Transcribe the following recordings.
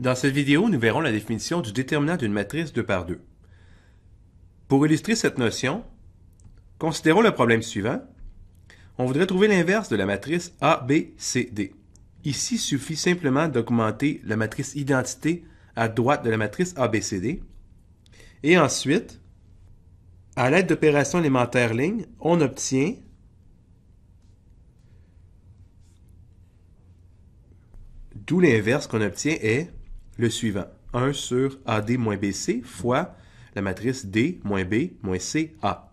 Dans cette vidéo, nous verrons la définition du déterminant d'une matrice 2 par 2. Pour illustrer cette notion, considérons le problème suivant. On voudrait trouver l'inverse de la matrice ABCD. Ici, il Ici, suffit simplement d'augmenter la matrice identité à droite de la matrice ABCD. Et ensuite, à l'aide d'opérations élémentaires lignes, on obtient d'où l'inverse qu'on obtient est le suivant 1 sur AD-BC fois la matrice D moins B moins C A.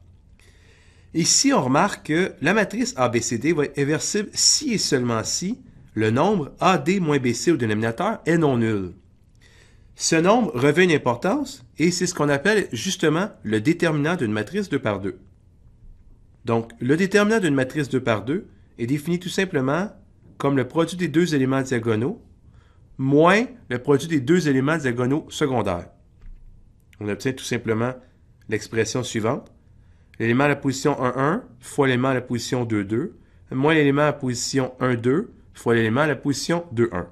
Ici, on remarque que la matrice ABCD va être inversible si et seulement si le nombre AD moins BC au dénominateur est non nul. Ce nombre revêt une importance et c'est ce qu'on appelle justement le déterminant d'une matrice 2 par 2. Donc, le déterminant d'une matrice 2 par 2 est défini tout simplement comme le produit des deux éléments diagonaux moins le produit des deux éléments diagonaux secondaires. On obtient tout simplement l'expression suivante. L'élément à la position 1 fois l'élément à la position 2 moins l'élément à la position 1,2 fois l'élément à la position 2,1.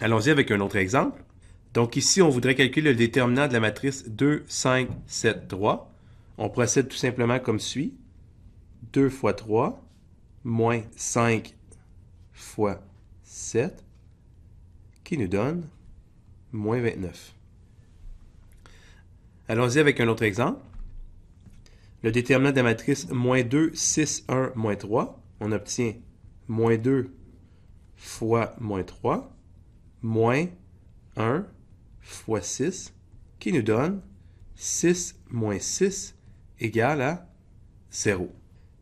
Allons-y avec un autre exemple. Donc ici, on voudrait calculer le déterminant de la matrice 2, 5, 7, 3. On procède tout simplement comme suit. 2 fois 3 moins 5 fois 7 qui nous donne moins 29. Allons-y avec un autre exemple. Le déterminant de la matrice moins 2, 6, 1, moins 3, on obtient moins 2 fois moins 3, moins 1 fois 6, qui nous donne 6 moins 6 égale à 0.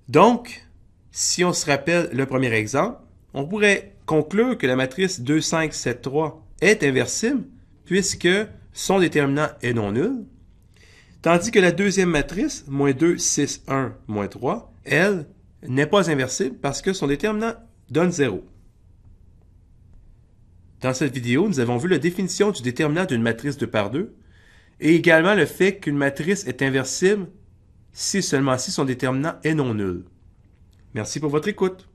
Donc, si on se rappelle le premier exemple, on pourrait conclure que la matrice 2, 5, 7, 3 est inversible puisque son déterminant est non nul, tandis que la deuxième matrice, moins 2, 6, 1, moins 3, elle n'est pas inversible parce que son déterminant donne 0. Dans cette vidéo, nous avons vu la définition du déterminant d'une matrice 2 par 2 et également le fait qu'une matrice est inversible si seulement si son déterminant est non nul. Merci pour votre écoute.